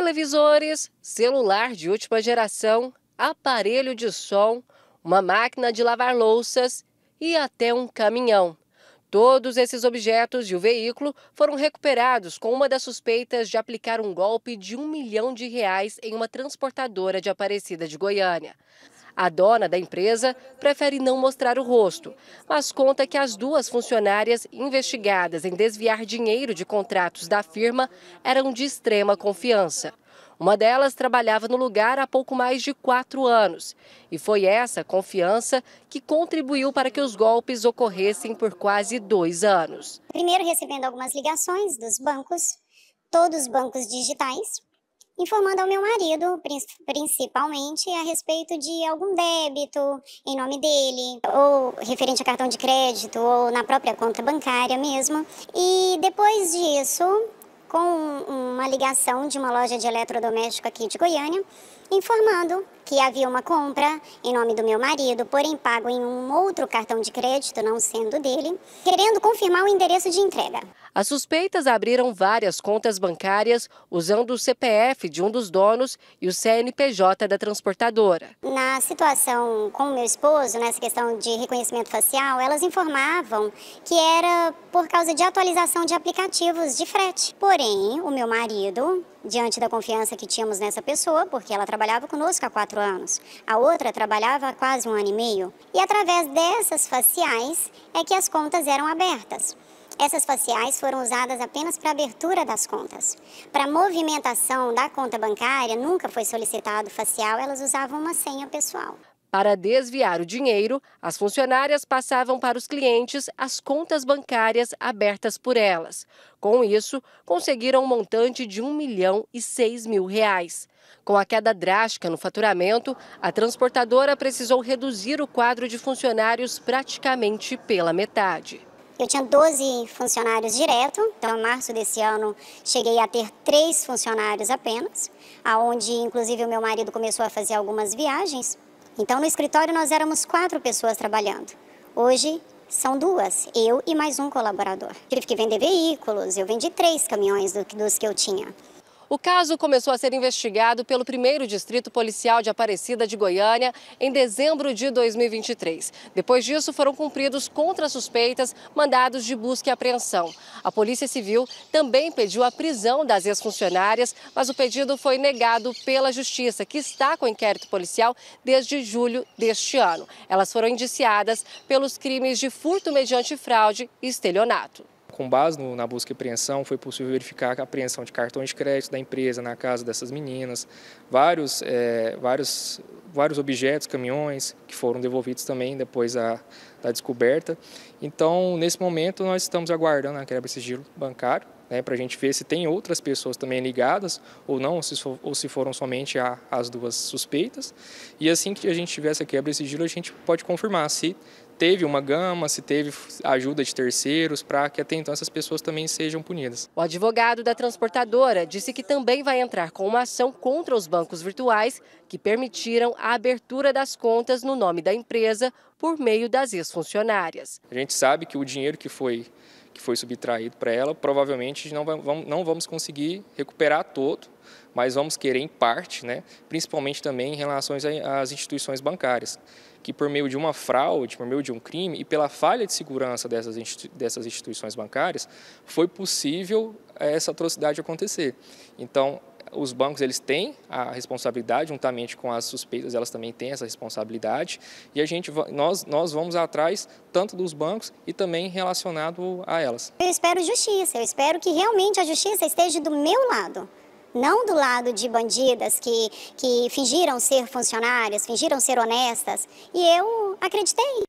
televisores, celular de última geração, aparelho de som, uma máquina de lavar louças e até um caminhão. Todos esses objetos e o veículo foram recuperados com uma das suspeitas de aplicar um golpe de um milhão de reais em uma transportadora de Aparecida de Goiânia. A dona da empresa prefere não mostrar o rosto, mas conta que as duas funcionárias investigadas em desviar dinheiro de contratos da firma eram de extrema confiança. Uma delas trabalhava no lugar há pouco mais de quatro anos. E foi essa confiança que contribuiu para que os golpes ocorressem por quase dois anos. Primeiro, recebendo algumas ligações dos bancos, todos os bancos digitais, informando ao meu marido, principalmente, a respeito de algum débito em nome dele, ou referente a cartão de crédito, ou na própria conta bancária mesmo. E depois disso, com uma ligação de uma loja de eletrodoméstico aqui de Goiânia informando que havia uma compra em nome do meu marido, porém pago em um outro cartão de crédito, não sendo dele, querendo confirmar o endereço de entrega. As suspeitas abriram várias contas bancárias usando o CPF de um dos donos e o CNPJ da transportadora. Na situação com o meu esposo, nessa questão de reconhecimento facial, elas informavam que era por causa de atualização de aplicativos de frete. Porém, o meu marido diante da confiança que tínhamos nessa pessoa, porque ela trabalhava conosco há quatro anos, a outra trabalhava há quase um ano e meio, e através dessas faciais é que as contas eram abertas. Essas faciais foram usadas apenas para abertura das contas. Para movimentação da conta bancária, nunca foi solicitado facial, elas usavam uma senha pessoal. Para desviar o dinheiro, as funcionárias passavam para os clientes as contas bancárias abertas por elas. Com isso, conseguiram um montante de 1 milhão e 6 mil reais. Com a queda drástica no faturamento, a transportadora precisou reduzir o quadro de funcionários praticamente pela metade. Eu tinha 12 funcionários direto, então em março desse ano cheguei a ter três funcionários apenas, aonde inclusive o meu marido começou a fazer algumas viagens então, no escritório, nós éramos quatro pessoas trabalhando. Hoje, são duas, eu e mais um colaborador. Tive que vender veículos, eu vendi três caminhões do, dos que eu tinha. O caso começou a ser investigado pelo primeiro Distrito Policial de Aparecida de Goiânia em dezembro de 2023. Depois disso, foram cumpridos contra suspeitas mandados de busca e apreensão. A Polícia Civil também pediu a prisão das ex-funcionárias, mas o pedido foi negado pela Justiça, que está com o inquérito policial desde julho deste ano. Elas foram indiciadas pelos crimes de furto mediante fraude e estelionato com base no, na busca e apreensão, foi possível verificar a apreensão de cartões de crédito da empresa na casa dessas meninas, vários, é, vários, vários objetos, caminhões, que foram devolvidos também depois da descoberta. Então, nesse momento, nós estamos aguardando a quebra-sigilo bancário, né, para a gente ver se tem outras pessoas também ligadas ou não, ou se, ou se foram somente a, as duas suspeitas. E assim que a gente tiver essa quebra de sigilo, a gente pode confirmar se teve uma gama, se teve ajuda de terceiros, para que até então essas pessoas também sejam punidas. O advogado da transportadora disse que também vai entrar com uma ação contra os bancos virtuais que permitiram a abertura das contas no nome da empresa por meio das ex-funcionárias. A gente sabe que o dinheiro que foi que foi subtraído para ela, provavelmente não vamos, não vamos conseguir recuperar todo, mas vamos querer em parte, né, principalmente também em relação às instituições bancárias, que por meio de uma fraude, por meio de um crime e pela falha de segurança dessas, dessas instituições bancárias, foi possível essa atrocidade acontecer. Então, os bancos eles têm a responsabilidade, juntamente com as suspeitas, elas também têm essa responsabilidade. E a gente, nós, nós vamos atrás tanto dos bancos e também relacionado a elas. Eu espero justiça, eu espero que realmente a justiça esteja do meu lado não do lado de bandidas que, que fingiram ser funcionárias, fingiram ser honestas. E eu acreditei.